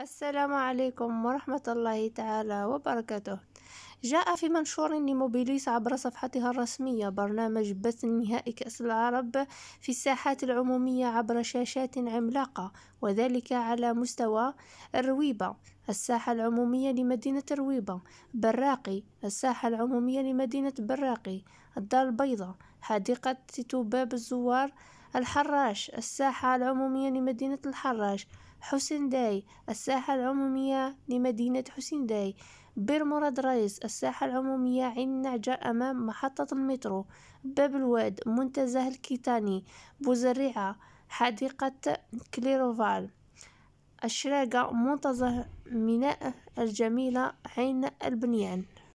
السلام عليكم ورحمة الله تعالى وبركاته جاء في منشور لموبيليس عبر صفحتها الرسمية برنامج بث نهائي كأس العرب في الساحات العمومية عبر شاشات عملاقة وذلك على مستوى الرويبة الساحة العمومية لمدينة الرويبة براقي الساحة العمومية لمدينة براقي الدار البيضاء حديقة تباب الزوار الحراش الساحة العمومية لمدينة الحراش حسين داي الساحة العمومية لمدينة حسين داي بير مراد رئيس الساحة العمومية عين نعجة أمام محطة المترو باب الواد منتزه الكيتاني بوزريعة حديقة كليروفال الشراقة منتزه ميناء الجميلة عين البنيان